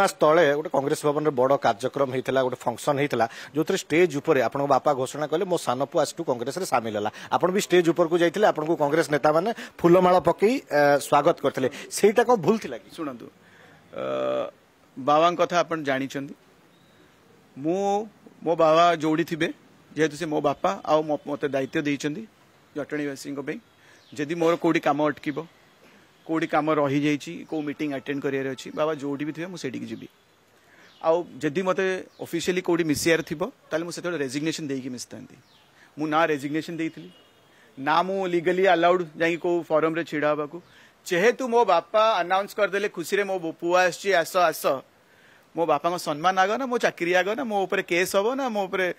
মাস তলে গোটে কংগ্রেস ভবন বড় কার্যক্রম হয়েছিল গোটে ফংশন হয়েছিল যে স্টেজ উপরে আপনার বাপা ঘোষণা কলে মো সান পু আসু কংগ্রেস সামিল হল আপনার বি স্টেজ উপরক যাই আপনার কংগ্রেস নেতা মানে ফুলমাল পকাই স্বাগত করলে সেইটা কম ভুল লাগে শুণতু বাবা কথা আপনার জাঁচান মু মো বাবা যোড়ি থিবে যেহেতু সে মো বাপা আও মতো দায়িত্ব দিয়েছেন জটণীবাসী যদি মোর কোটি কাম অটকিব कौटी कम रही जाइए कौ मीट आटेड करार अच्छी बाबा जो भी थे मुझे जी आदि मत अफिसीयली कौटी मिसियार थी मुझे रेजिग्नेसन देक मिशिता मुझ रेजिग्नेसन दे ना मुझे लिगली आलाउड जा फोरम्रेड़ा जेहेतु मो बापा अनाउंस करदे खुशी मो पुआ आस आस मो बापा सम्मान आग ना मो चाक्री आग ना मोदी केस हम ना मोदी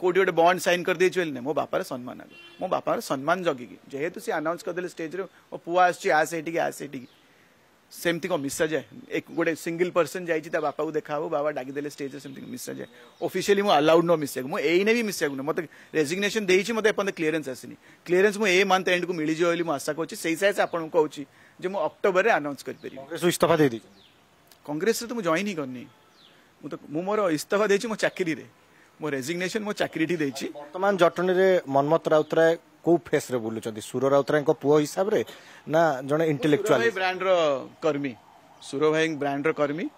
कौटी गोटे बंड सैन कर दे मो बापार सम्मान आग मो बापार सम्मान जगिकी जेहेतु सी आनाउंस करदे स्टेज मो पुआ आस एटिकी सेमती कौन मिसा जाए एक गोटे सिंगल पर्सन जा बापा को देखा बाबा डाकदे स्टेज से मिसा जाए अफिसीयली अलाउड न मिसा मुझे भी मिसा ना मतलब रेजिग्नेशन देती मतलब एपर्त क्लीयरेन्स आसनी क्लीयरेन्स मुझे ए मन्थ एंड को मिल जाए आशा करेंगे आपको कहूँ जो अक्टोबर में आनाउंस कर इस्तफा दे दी कंग्रेस तो मुझे जॉन ही करनी ମୁଁ ତ ମୁଁ ମୋର ଇସ୍ତଫା ଦେଇଛି ମୋ ଚାକିରିରେ ମୋ ରେଜିଗ୍ନେସନ୍ ମୋ ଚାକିରିଠି ଦେଇଛି ବର୍ତ୍ତମାନ ଜଟଣୀରେ ମନ୍ମଥ ରାଉତରାୟ କୋଉ ଫେସ୍ରେ ବୁଲୁଛନ୍ତି ସୁର ରାଉତରାୟଙ୍କ ପୁଅ ହିସାବରେ ନା ଜଣେ ଇଣ୍ଟେଲେକ୍ଚୁଆଲ ବ୍ରାଣ୍ଡର କର୍ମୀ ସୁର ଭାଇ ବ୍ରାଣ୍ଡର କର୍ମୀ